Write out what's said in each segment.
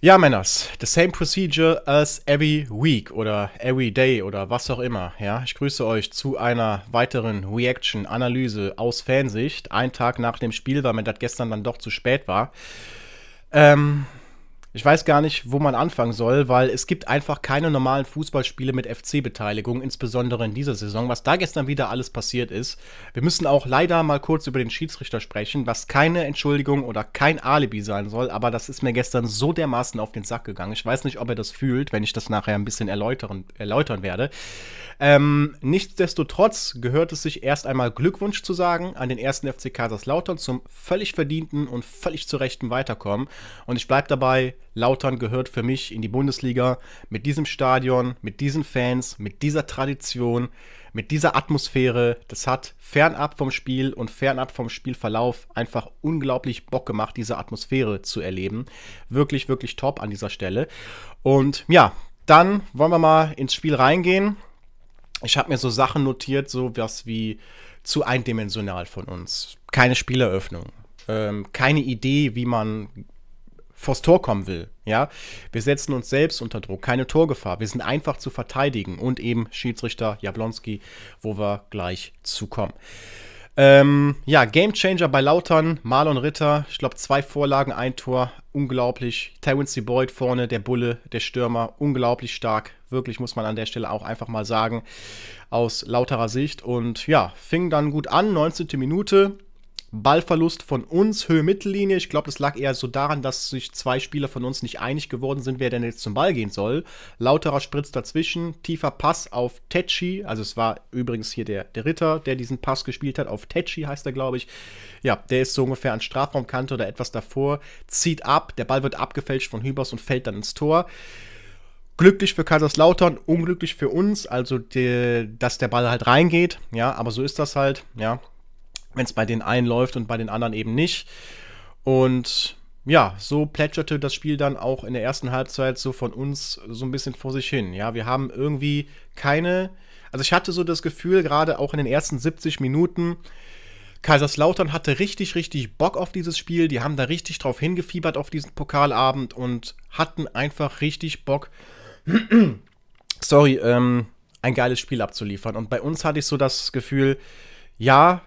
Ja, Männers, the same procedure as every week oder every day oder was auch immer. Ja, ich grüße euch zu einer weiteren Reaction, Analyse aus Fansicht. Ein Tag nach dem Spiel, weil mir das gestern dann doch zu spät war. Ähm, ich weiß gar nicht, wo man anfangen soll, weil es gibt einfach keine normalen Fußballspiele mit FC-Beteiligung, insbesondere in dieser Saison, was da gestern wieder alles passiert ist. Wir müssen auch leider mal kurz über den Schiedsrichter sprechen, was keine Entschuldigung oder kein Alibi sein soll, aber das ist mir gestern so dermaßen auf den Sack gegangen. Ich weiß nicht, ob er das fühlt, wenn ich das nachher ein bisschen erläutern, erläutern werde. Ähm, nichtsdestotrotz gehört es sich erst einmal Glückwunsch zu sagen an den ersten FC Kaiserslautern zum völlig verdienten und völlig zu Rechten Weiterkommen. Und ich bleibe dabei, Lautern gehört für mich in die Bundesliga mit diesem Stadion, mit diesen Fans, mit dieser Tradition, mit dieser Atmosphäre. Das hat fernab vom Spiel und fernab vom Spielverlauf einfach unglaublich Bock gemacht, diese Atmosphäre zu erleben. Wirklich, wirklich top an dieser Stelle. Und ja, dann wollen wir mal ins Spiel reingehen. Ich habe mir so Sachen notiert, so was wie zu eindimensional von uns. Keine Spieleröffnung. Ähm, keine Idee, wie man vors Tor kommen will. Ja, wir setzen uns selbst unter Druck, keine Torgefahr. Wir sind einfach zu verteidigen und eben Schiedsrichter Jablonski, wo wir gleich zukommen. Ähm, ja, Gamechanger bei Lautern, Marlon Ritter, ich glaube zwei Vorlagen, ein Tor, unglaublich. Terence Boyd vorne, der Bulle, der Stürmer, unglaublich stark. Wirklich muss man an der Stelle auch einfach mal sagen, aus lauterer Sicht. Und ja, fing dann gut an, 19. Minute, Ballverlust von uns, Höhe Mittellinie. Ich glaube, das lag eher so daran, dass sich zwei Spieler von uns nicht einig geworden sind, wer denn jetzt zum Ball gehen soll. Lauterer Spritz dazwischen, tiefer Pass auf Tetschi. Also es war übrigens hier der, der Ritter, der diesen Pass gespielt hat. Auf Tetschi heißt er, glaube ich. Ja, der ist so ungefähr an Strafraumkante oder etwas davor, zieht ab, der Ball wird abgefälscht von Hübers und fällt dann ins Tor. Glücklich für Kaiserslautern, unglücklich für uns, also die, dass der Ball halt reingeht, ja, aber so ist das halt, ja, wenn es bei den einen läuft und bei den anderen eben nicht. Und ja, so plätscherte das Spiel dann auch in der ersten Halbzeit so von uns so ein bisschen vor sich hin. Ja, wir haben irgendwie keine. Also ich hatte so das Gefühl, gerade auch in den ersten 70 Minuten, Kaiserslautern hatte richtig, richtig Bock auf dieses Spiel. Die haben da richtig drauf hingefiebert auf diesen Pokalabend und hatten einfach richtig Bock. Sorry, ähm, ein geiles Spiel abzuliefern. Und bei uns hatte ich so das Gefühl, ja,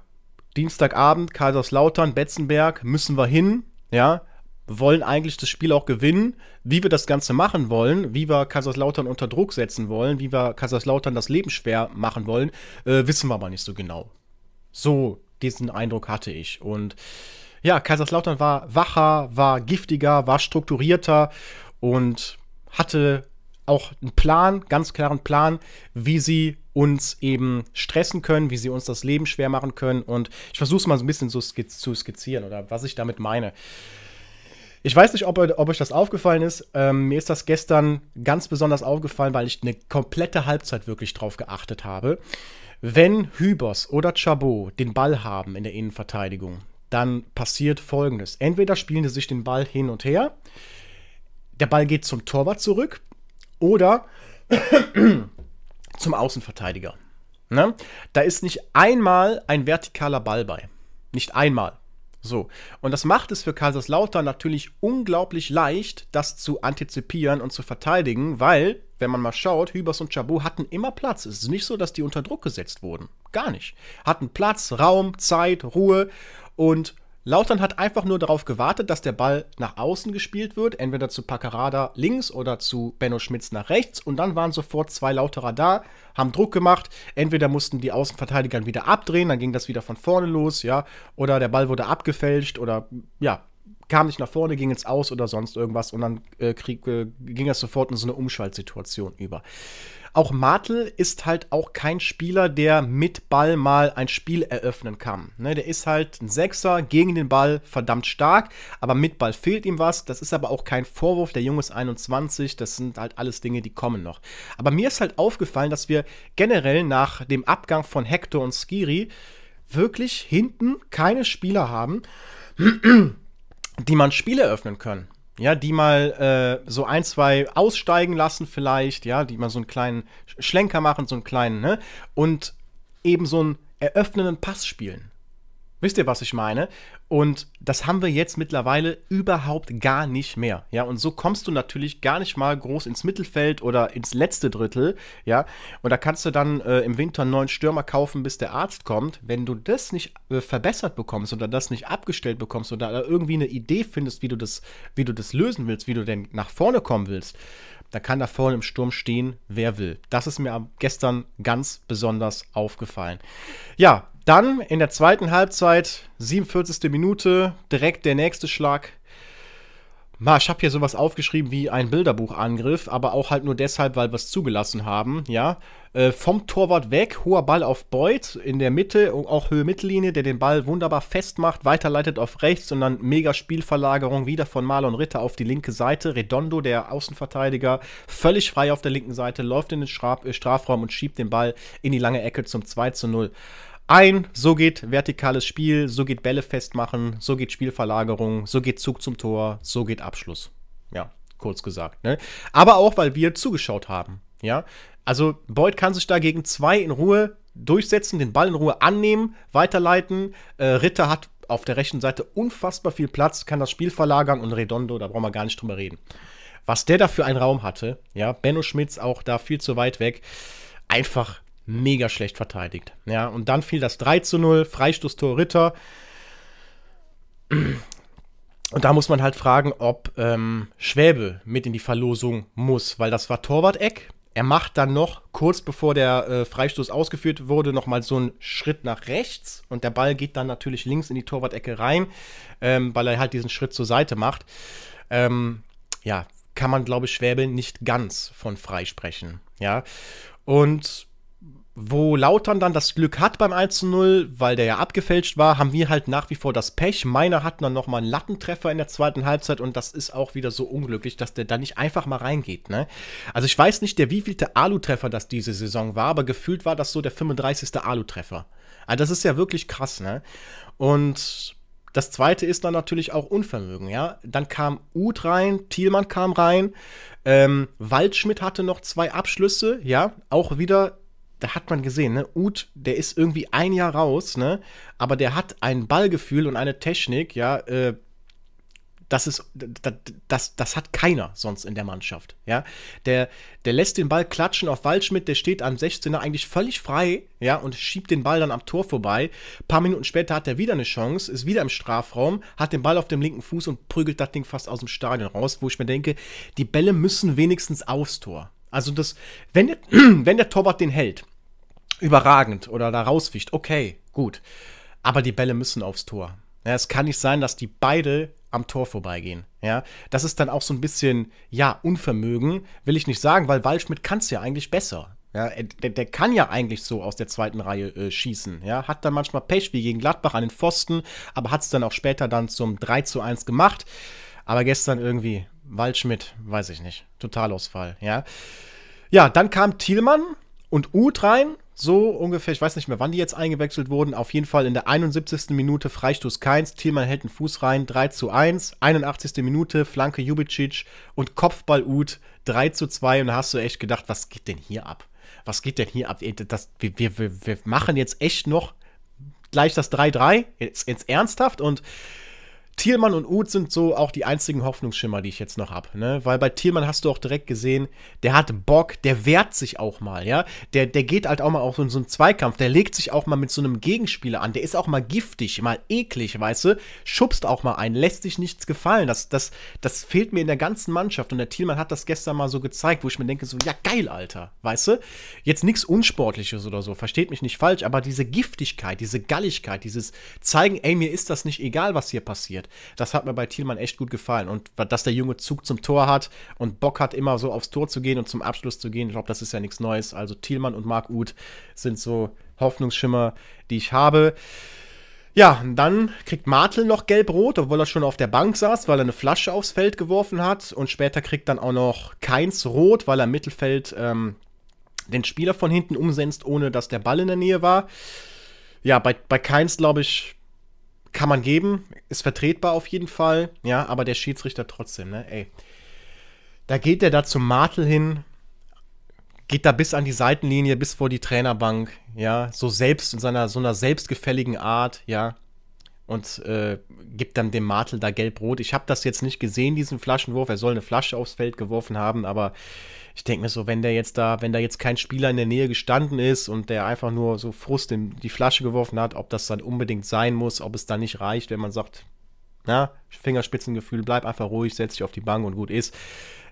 Dienstagabend, Kaiserslautern, Betzenberg, müssen wir hin, ja, wollen eigentlich das Spiel auch gewinnen. Wie wir das Ganze machen wollen, wie wir Kaiserslautern unter Druck setzen wollen, wie wir Kaiserslautern das Leben schwer machen wollen, äh, wissen wir aber nicht so genau. So diesen Eindruck hatte ich. Und ja, Kaiserslautern war wacher, war giftiger, war strukturierter und hatte auch einen Plan, ganz klaren Plan, wie sie uns eben stressen können, wie sie uns das Leben schwer machen können. Und ich versuche es mal so ein bisschen so skiz zu skizzieren oder was ich damit meine. Ich weiß nicht, ob, ob euch das aufgefallen ist. Ähm, mir ist das gestern ganz besonders aufgefallen, weil ich eine komplette Halbzeit wirklich drauf geachtet habe. Wenn Hübers oder Chabot den Ball haben in der Innenverteidigung, dann passiert folgendes. Entweder spielen sie sich den Ball hin und her, der Ball geht zum Torwart zurück, oder zum Außenverteidiger. Ne? Da ist nicht einmal ein vertikaler Ball bei. Nicht einmal. So. Und das macht es für Kaiserslautern natürlich unglaublich leicht, das zu antizipieren und zu verteidigen, weil, wenn man mal schaut, Hübers und Chabot hatten immer Platz. Es ist nicht so, dass die unter Druck gesetzt wurden. Gar nicht. Hatten Platz, Raum, Zeit, Ruhe und Lautern hat einfach nur darauf gewartet, dass der Ball nach außen gespielt wird, entweder zu Paccarada links oder zu Benno Schmitz nach rechts. Und dann waren sofort zwei Lauterer da, haben Druck gemacht. Entweder mussten die Außenverteidiger wieder abdrehen, dann ging das wieder von vorne los, ja, oder der Ball wurde abgefälscht oder ja, kam nicht nach vorne, ging ins Aus oder sonst irgendwas und dann äh, krieg, äh, ging das sofort in so eine Umschaltsituation über. Auch Martel ist halt auch kein Spieler, der mit Ball mal ein Spiel eröffnen kann. Ne, der ist halt ein Sechser, gegen den Ball verdammt stark, aber mit Ball fehlt ihm was. Das ist aber auch kein Vorwurf, der Junge ist 21, das sind halt alles Dinge, die kommen noch. Aber mir ist halt aufgefallen, dass wir generell nach dem Abgang von Hector und Skiri wirklich hinten keine Spieler haben, die man Spiele öffnen können. Ja, die mal äh, so ein, zwei aussteigen lassen vielleicht, ja, die mal so einen kleinen Schlenker machen, so einen kleinen, ne? Und eben so einen eröffnenden Pass spielen. Wisst ihr, was ich meine? Und das haben wir jetzt mittlerweile überhaupt gar nicht mehr. Ja, und so kommst du natürlich gar nicht mal groß ins Mittelfeld oder ins letzte Drittel. Ja, und da kannst du dann äh, im Winter einen neuen Stürmer kaufen, bis der Arzt kommt. Wenn du das nicht äh, verbessert bekommst oder das nicht abgestellt bekommst oder irgendwie eine Idee findest, wie du das, wie du das lösen willst, wie du denn nach vorne kommen willst, dann kann da vorne im Sturm stehen, wer will. Das ist mir gestern ganz besonders aufgefallen. Ja, dann in der zweiten Halbzeit, 47. Minute, direkt der nächste Schlag. ich habe hier sowas aufgeschrieben wie ein Bilderbuchangriff, aber auch halt nur deshalb, weil wir es zugelassen haben, ja. Äh, vom Torwart weg, hoher Ball auf Beuth in der Mitte, auch Höhe Mittellinie, der den Ball wunderbar festmacht, weiterleitet auf rechts und dann mega Spielverlagerung wieder von Marlon Ritter auf die linke Seite. Redondo, der Außenverteidiger, völlig frei auf der linken Seite, läuft in den Straf Strafraum und schiebt den Ball in die lange Ecke zum 2 zu 0 ein, so geht vertikales Spiel, so geht Bälle festmachen, so geht Spielverlagerung, so geht Zug zum Tor, so geht Abschluss. Ja, kurz gesagt. Ne? Aber auch, weil wir zugeschaut haben. Ja, also Beuth kann sich dagegen zwei in Ruhe durchsetzen, den Ball in Ruhe annehmen, weiterleiten. Äh, Ritter hat auf der rechten Seite unfassbar viel Platz, kann das Spiel verlagern und Redondo, da brauchen wir gar nicht drüber reden. Was der da für einen Raum hatte, ja, Benno Schmitz auch da viel zu weit weg. Einfach mega schlecht verteidigt. Ja, und dann fiel das 3 zu 0, Freistoßtor Ritter. Und da muss man halt fragen, ob ähm, Schwäbe mit in die Verlosung muss, weil das war Torwart-Eck. Er macht dann noch, kurz bevor der äh, Freistoß ausgeführt wurde, nochmal so einen Schritt nach rechts. Und der Ball geht dann natürlich links in die Torwart-Ecke rein, ähm, weil er halt diesen Schritt zur Seite macht. Ähm, ja, kann man, glaube ich, Schwäbe nicht ganz von freisprechen. Ja, und wo Lautern dann das Glück hat beim 1-0, weil der ja abgefälscht war, haben wir halt nach wie vor das Pech. Meiner hat dann nochmal einen Lattentreffer in der zweiten Halbzeit und das ist auch wieder so unglücklich, dass der da nicht einfach mal reingeht. Ne? Also ich weiß nicht, der wievielte Alu-Treffer das diese Saison war, aber gefühlt war das so der 35. Alu-Treffer. Also das ist ja wirklich krass. Ne? Und das zweite ist dann natürlich auch Unvermögen, ja. Dann kam Uth rein, Thielmann kam rein, ähm, Waldschmidt hatte noch zwei Abschlüsse, ja, auch wieder da hat man gesehen, ne, Uth, der ist irgendwie ein Jahr raus, ne, aber der hat ein Ballgefühl und eine Technik, ja, äh, das ist, das, das, das, hat keiner sonst in der Mannschaft. Ja, der, der lässt den Ball klatschen auf Waldschmidt, der steht am 16er eigentlich völlig frei, ja, und schiebt den Ball dann am Tor vorbei. Ein paar Minuten später hat er wieder eine Chance, ist wieder im Strafraum, hat den Ball auf dem linken Fuß und prügelt das Ding fast aus dem Stadion raus, wo ich mir denke, die Bälle müssen wenigstens aufs Tor. Also das, wenn der, wenn der Torwart den hält, überragend oder da rausfischt, okay, gut. Aber die Bälle müssen aufs Tor. Ja, es kann nicht sein, dass die beide am Tor vorbeigehen. Ja, das ist dann auch so ein bisschen, ja, Unvermögen, will ich nicht sagen, weil Waldschmidt kann es ja eigentlich besser. Ja, der, der, kann ja eigentlich so aus der zweiten Reihe äh, schießen. Ja, hat dann manchmal Pech wie gegen Gladbach an den Pfosten, aber hat es dann auch später dann zum 3 zu 1 gemacht. Aber gestern irgendwie Waldschmidt, weiß ich nicht. Totalausfall, ja. Ja, dann kam Thielmann und Uth rein so ungefähr, ich weiß nicht mehr, wann die jetzt eingewechselt wurden, auf jeden Fall in der 71. Minute Freistoß Keins, Thielmann hält den Fuß rein, 3 zu 1, 81. Minute Flanke Jubicic und Kopfball Uth 3 zu 2 und da hast du echt gedacht, was geht denn hier ab? Was geht denn hier ab? Äh, das, wir, wir, wir machen jetzt echt noch gleich das 3-3, jetzt, jetzt ernsthaft und Thielmann und Uth sind so auch die einzigen Hoffnungsschimmer, die ich jetzt noch habe. Ne? Weil bei Thielmann hast du auch direkt gesehen, der hat Bock, der wehrt sich auch mal, ja. Der, der geht halt auch mal auf so, einen Zweikampf, der legt sich auch mal mit so einem Gegenspieler an, der ist auch mal giftig, mal eklig, weißt du, schubst auch mal ein, lässt sich nichts gefallen. Das, das, das fehlt mir in der ganzen Mannschaft. Und der Thielmann hat das gestern mal so gezeigt, wo ich mir denke, so, ja, geil, Alter, weißt du? Jetzt nichts Unsportliches oder so, versteht mich nicht falsch, aber diese Giftigkeit, diese Galligkeit, dieses Zeigen, ey, mir ist das nicht egal, was hier passiert passiert. Das hat mir bei Thielmann echt gut gefallen. Und dass der Junge Zug zum Tor hat und Bock hat, immer so aufs Tor zu gehen und zum Abschluss zu gehen, ich glaube, das ist ja nichts Neues. Also Thielmann und Marc Uth sind so Hoffnungsschimmer, die ich habe. Ja, dann kriegt Martel noch gelb-rot, obwohl er schon auf der Bank saß, weil er eine Flasche aufs Feld geworfen hat. Und später kriegt dann auch noch Keins rot, weil er im Mittelfeld ähm, den Spieler von hinten umsetzt, ohne dass der Ball in der Nähe war. Ja, bei, bei Keins, glaube ich, kann man geben, ist vertretbar auf jeden Fall, ja, aber der Schiedsrichter trotzdem, ne, ey. Da geht der da zum Martel hin, geht da bis an die Seitenlinie, bis vor die Trainerbank, ja, so selbst in seiner so einer selbstgefälligen Art, ja und äh, gibt dann dem Martel da gelb-rot. Ich habe das jetzt nicht gesehen, diesen Flaschenwurf. Er soll eine Flasche aufs Feld geworfen haben, aber ich denke mir so, wenn der jetzt da, wenn da jetzt kein Spieler in der Nähe gestanden ist und der einfach nur so Frust in die Flasche geworfen hat, ob das dann unbedingt sein muss, ob es dann nicht reicht, wenn man sagt, ja, Fingerspitzengefühl, bleib einfach ruhig, setz dich auf die Bank und gut ist.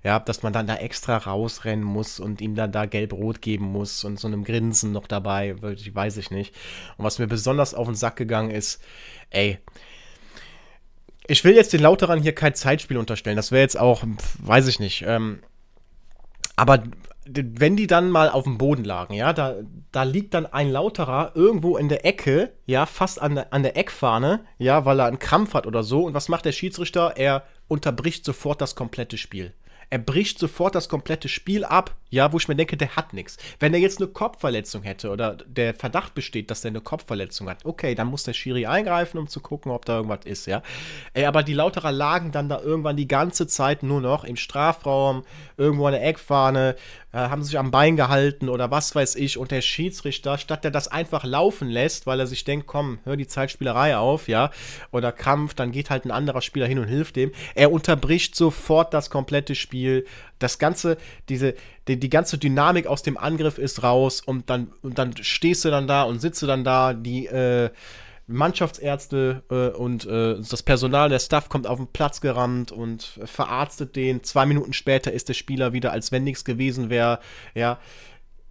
Ja, dass man dann da extra rausrennen muss und ihm dann da gelb-rot geben muss und so einem Grinsen noch dabei, weiß ich nicht. Und was mir besonders auf den Sack gegangen ist, ey, ich will jetzt den Lauterern hier kein Zeitspiel unterstellen, das wäre jetzt auch, weiß ich nicht, ähm, aber wenn die dann mal auf dem Boden lagen, ja, da, da liegt dann ein Lauterer irgendwo in der Ecke, ja, fast an der, an der Eckfahne, ja, weil er einen Krampf hat oder so. Und was macht der Schiedsrichter? Er unterbricht sofort das komplette Spiel. Er bricht sofort das komplette Spiel ab, ja, wo ich mir denke, der hat nichts. Wenn er jetzt eine Kopfverletzung hätte oder der Verdacht besteht, dass er eine Kopfverletzung hat, okay, dann muss der Schiri eingreifen, um zu gucken, ob da irgendwas ist, ja. Ey, aber die Lauterer lagen dann da irgendwann die ganze Zeit nur noch im Strafraum, irgendwo an der Eckfahne, äh, haben sich am Bein gehalten oder was weiß ich. Und der Schiedsrichter, statt der das einfach laufen lässt, weil er sich denkt, komm, hör die Zeitspielerei auf, ja, oder Kampf, dann geht halt ein anderer Spieler hin und hilft dem. Er unterbricht sofort das komplette Spiel Spiel. Das ganze, diese, die, die ganze Dynamik aus dem Angriff ist raus und dann, und dann stehst du dann da und sitzt du dann da, die, äh, Mannschaftsärzte äh, und äh, das Personal, der Staff kommt auf den Platz gerannt und verarztet den. Zwei Minuten später ist der Spieler wieder, als wenn nichts gewesen wäre. Ja,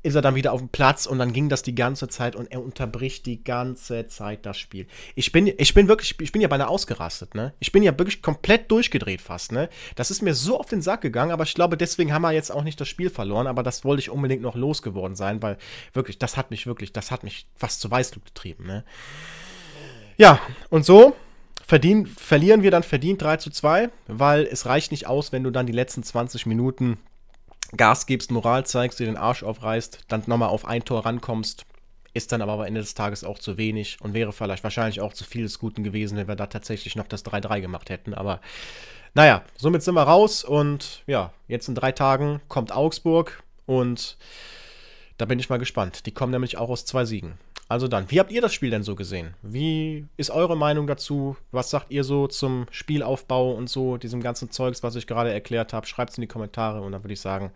ist er dann wieder auf dem Platz und dann ging das die ganze Zeit und er unterbricht die ganze Zeit das Spiel. Ich bin, ich bin wirklich, ich bin ja beinahe ausgerastet, ne? Ich bin ja wirklich komplett durchgedreht fast, ne? Das ist mir so auf den Sack gegangen, aber ich glaube, deswegen haben wir jetzt auch nicht das Spiel verloren, aber das wollte ich unbedingt noch losgeworden sein, weil wirklich, das hat mich wirklich, das hat mich fast zu Weißglut getrieben, ne? Ja, und so verdien, verlieren wir dann verdient 3 zu 2, weil es reicht nicht aus, wenn du dann die letzten 20 Minuten Gas gibst, Moral zeigst, dir den Arsch aufreißt, dann nochmal auf ein Tor rankommst, ist dann aber am Ende des Tages auch zu wenig und wäre vielleicht wahrscheinlich auch zu viel des Guten gewesen, wenn wir da tatsächlich noch das 3-3 gemacht hätten. Aber naja, somit sind wir raus und ja, jetzt in drei Tagen kommt Augsburg und da bin ich mal gespannt. Die kommen nämlich auch aus zwei Siegen. Also dann, wie habt ihr das Spiel denn so gesehen? Wie ist eure Meinung dazu? Was sagt ihr so zum Spielaufbau und so, diesem ganzen Zeugs, was ich gerade erklärt habe? Schreibt es in die Kommentare und dann würde ich sagen,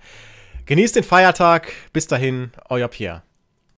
genießt den Feiertag. Bis dahin, euer Pierre.